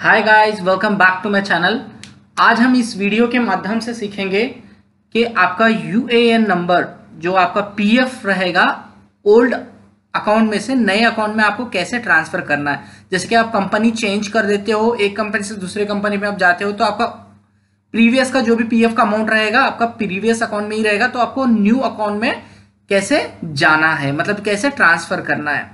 Hi guys welcome back to my channel आज हम इस वीडियो के माध्यम से सीखेंगे कि आपका यू नंबर जो आपका पीएफ रहेगा ओल्ड अकाउंट में से नए अकाउंट में आपको कैसे ट्रांसफ़र करना है जैसे कि आप कंपनी चेंज कर देते हो एक कंपनी से दूसरे कंपनी में आप जाते हो तो आपका प्रीवियस का जो भी पी का अमाउंट रहेगा आपका प्रीवियस अकाउंट में ही रहेगा तो आपको न्यू अकाउंट में कैसे जाना है मतलब कैसे ट्रांसफ़र करना है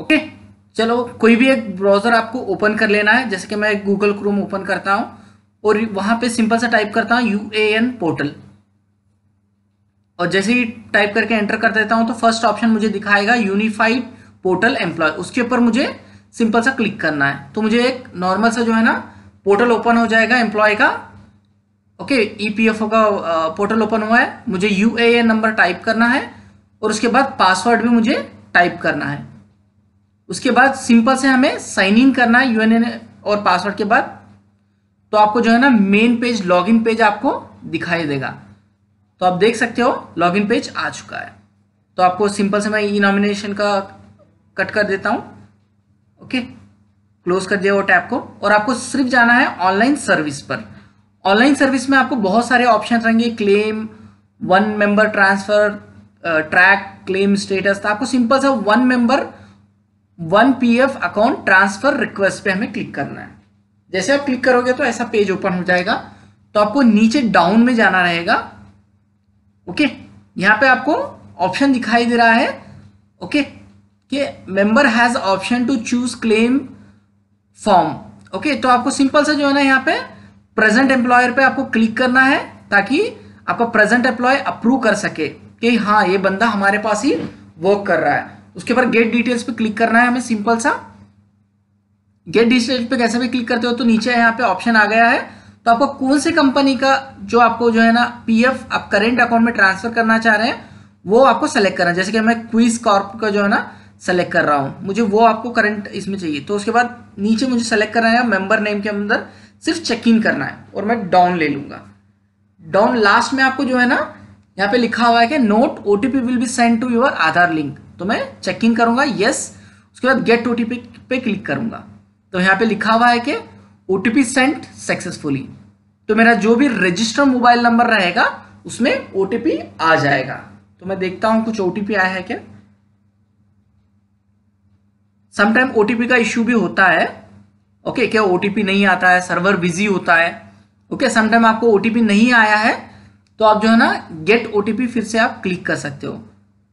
ओके okay? चलो कोई भी एक ब्राउज़र आपको ओपन कर लेना है जैसे कि मैं गूगल क्रोम ओपन करता हूँ और वहां पे सिंपल सा टाइप करता हूँ यू ए एन पोर्टल और जैसे ही टाइप करके एंटर कर देता हूँ तो फर्स्ट ऑप्शन मुझे दिखाएगा यूनिफाइड पोर्टल एम्प्लॉय उसके ऊपर मुझे सिंपल सा क्लिक करना है तो मुझे एक नॉर्मल सा जो है ना पोर्टल ओपन हो जाएगा एम्प्लॉय का okay E P F O का पोर्टल ओपन हुआ है मुझे U A N number type करना है और उसके बाद पासवर्ड भी मुझे टाइप करना है उसके बाद सिंपल से हमें साइन इन करना है यूएनएन और पासवर्ड के बाद तो आपको जो है ना मेन पेज लॉगिन पेज आपको दिखाई देगा तो आप देख सकते हो लॉगिन पेज आ चुका है तो आपको सिंपल से मैं ई नॉमिनेशन का कट कर देता हूँ ओके क्लोज कर दिया वो टैप को और आपको सिर्फ जाना है ऑनलाइन सर्विस पर ऑनलाइन सर्विस में आपको बहुत सारे ऑप्शन रहेंगे claim one member transfer track claim status तो आपको सिंपल सा one member one P F account transfer request पे हमें क्लिक करना है जैसे आप क्लिक करोगे तो ऐसा पेज ओपन हो जाएगा तो आपको नीचे डाउन में जाना रहेगा ओके यहाँ पे आपको ऑप्शन दिखाई दे रहा है ओके कि member has option to choose claim form okay तो आपको सिंपल सा जो है ना यहाँ पे प्रेजेंट एम्प्लॉयर पे आपको क्लिक करना है ताकि आपका प्रेजेंट एम्प्लॉय अप्रूव कर सके कि हाँ ये बंदा हमारे पास ही वर्क कर रहा है उसके बाद गेट डिटेल्स पे क्लिक करना है हमें सिंपल सा गेट डिटेल्स पे कैसे भी क्लिक करते हो तो नीचे यहाँ पे ऑप्शन आ गया है तो आपको कौन से कंपनी का जो आपको जो है ना पीएफ आप करेंट अकाउंट में ट्रांसफर करना चाह रहे हैं वो आपको सेलेक्ट करना है जैसे कि मैं क्विज कॉर्प का जो है ना सेलेक्ट कर रहा हूँ मुझे वो आपको करंट इसमें चाहिए तो उसके बाद नीचे मुझे सेलेक्ट करना है मेंबर नेम के अंदर सिर्फ चेक इन करना है और मैं डाउन ले लूंगा डाउन लास्ट में आपको जो है ना यहाँ पे लिखा हुआ है कि note OTP will be send to your Aadhaar link तो मैं चेक इन करूंगा यस उसके बाद गेट ओटीपी पे क्लिक करूंगा तो यहाँ पे लिखा हुआ है कि ओटीपी सेंट सक्सेसफुली तो मेरा जो भी रजिस्टर मोबाइल नंबर रहेगा उसमें ओटीपी आ जाएगा तो मैं देखता हूं कुछ ओटीपी आया है क्या समटाइम ओटीपी का इश्यू भी होता है ओके okay, क्या ओटीपी नहीं आता है सर्वर बिजी होता है ओके okay, समटाइम आपको ओटीपी नहीं आया है तो आप जो है ना गेट ओटीपी फिर से आप क्लिक कर सकते हो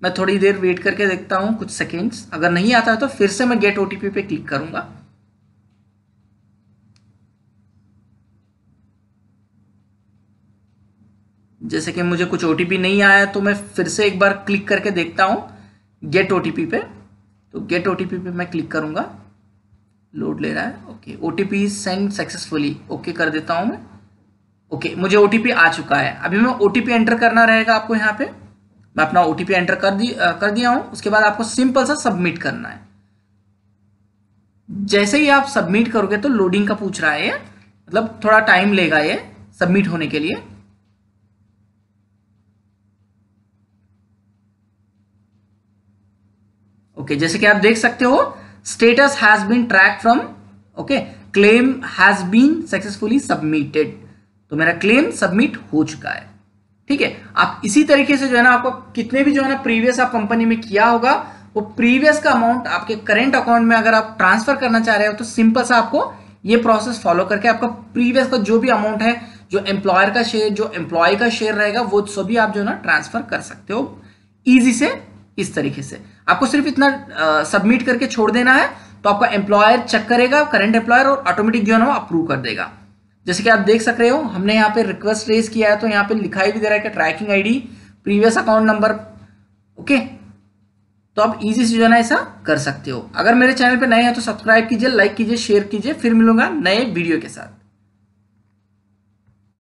मैं थोड़ी देर वेट करके देखता हूँ कुछ सेकेंड्स अगर नहीं आता है तो फिर से मैं गेट ओ टी पे क्लिक करूँगा जैसे कि मुझे कुछ ओ नहीं आया तो मैं फिर से एक बार क्लिक करके देखता हूँ गेट ओ पे तो गेट ओ पे मैं क्लिक करूँगा लोड ले रहा है okay O T send successfully okay कर देता हूँ मैं ओके मुझे ओ आ चुका है अभी मैं ओ एंटर करना रहेगा आपको यहाँ पे मैं अपना ओटीपी एंटर कर दी कर दिया हूं उसके बाद आपको सिंपल सा सबमिट करना है जैसे ही आप सबमिट करोगे तो लोडिंग का पूछ रहा है ये मतलब थोड़ा टाइम लेगा ये सबमिट होने के लिए ओके okay, जैसे कि आप देख सकते हो status has been track from okay claim has been successfully submitted तो मेरा क्लेम सबमिट हो चुका है ठीक है आप इसी तरीके से जो है ना आपको कितने भी जो है ना प्रीवियस आप कंपनी में किया होगा वो प्रीवियस का अमाउंट आपके करेंट अकाउंट में अगर आप ट्रांसफर करना चाह रहे हो तो सिंपल सा आपको ये प्रोसेस फॉलो करके आपका प्रीवियस का जो भी अमाउंट है जो एम्प्लॉयर का शेयर जो एम्प्लॉय का शेयर रहेगा वो सभी आप जो है ना ट्रांसफर कर सकते हो ईजी से इस तरीके से आपको सिर्फ इतना सबमिट करके छोड़ देना है तो आपका एम्प्लॉयर चेक करेगा करेंट एम्प्लॉयर और ऑटोमेटिक जो है ना अप्रूव कर देगा जैसे कि आप देख सक रहे हो हमने यहाँ पे रिक्वेस्ट रेस किया है तो यहाँ पे लिखाई भी दे रहा है कि tracking ID previous account number okay तो आप इजी से जो है ना ऐसा कर सकते हो अगर मेरे चैनल पे नए हैं तो सब्सक्राइब कीजिए लाइक कीजिए शेयर कीजिए फिर मिलूंगा नए वीडियो के साथ